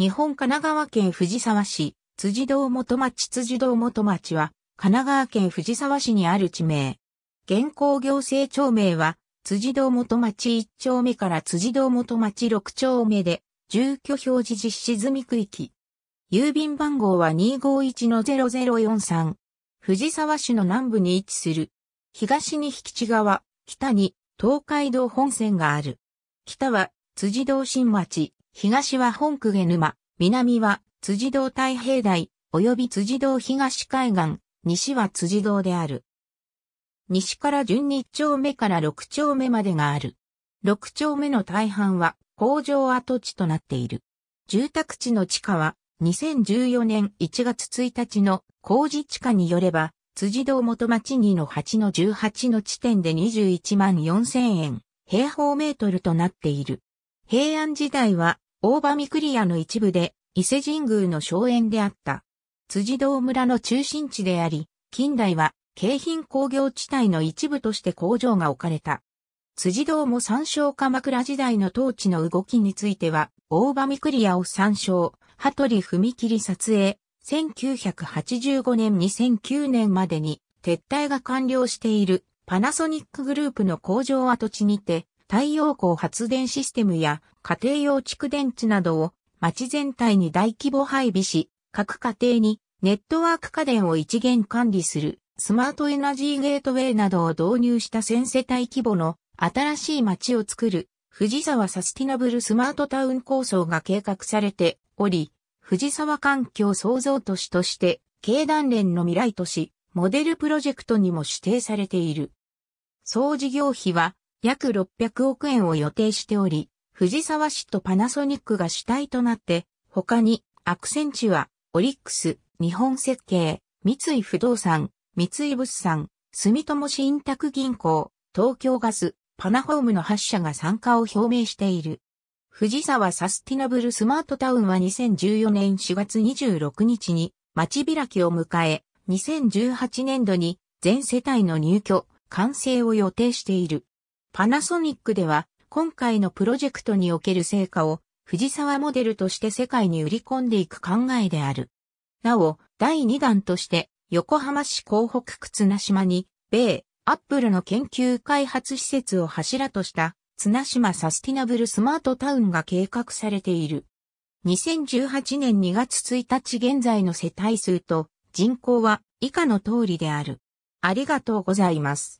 日本神奈川県藤沢市、辻堂元町辻堂元町は、神奈川県藤沢市にある地名。現行行政町名は、辻堂元町1丁目から辻堂元町6丁目で、住居表示実施済み区域。郵便番号は251-0043。藤沢市の南部に位置する。東に引地川、北に東海道本線がある。北は辻堂新町、東は本公家沼、南は辻堂太平台、及び辻堂東海岸、西は辻堂である。西から順2丁目から6丁目までがある。6丁目の大半は工場跡地となっている。住宅地の地価は2014年1月1日の工事地価によれば、辻堂元町2の8の18の地点で21万4000円、平方メートルとなっている。平安時代は大場御厨の一部で伊勢神宮の荘園であった。辻堂村の中心地であり、近代は京浜工業地帯の一部として工場が置かれた。辻堂も参照鎌倉時代の統治の動きについては、大場御厨を参照、羽鳥踏切撮影、1985年2009年までに撤退が完了しているパナソニックグループの工場跡地にて、太陽光発電システムや家庭用蓄電池などを街全体に大規模配備し、各家庭にネットワーク家電を一元管理するスマートエナジーゲートウェイなどを導入した先世帯規模の新しい街を作る藤沢サスティナブルスマートタウン構想が計画されており、藤沢環境創造都市として経団連の未来都市モデルプロジェクトにも指定されている。総事業費は約600億円を予定しており、藤沢市とパナソニックが主体となって、他にアクセンチュア、オリックス、日本設計、三井不動産、三井物産、住友信託銀行、東京ガス、パナホームの8社が参加を表明している。藤沢サスティナブルスマートタウンは2014年4月26日に街開きを迎え、2018年度に全世帯の入居、完成を予定している。パナソニックでは今回のプロジェクトにおける成果を藤沢モデルとして世界に売り込んでいく考えである。なお、第2弾として横浜市港北区綱島に米、アップルの研究開発施設を柱とした綱島サスティナブルスマートタウンが計画されている。2018年2月1日現在の世帯数と人口は以下の通りである。ありがとうございます。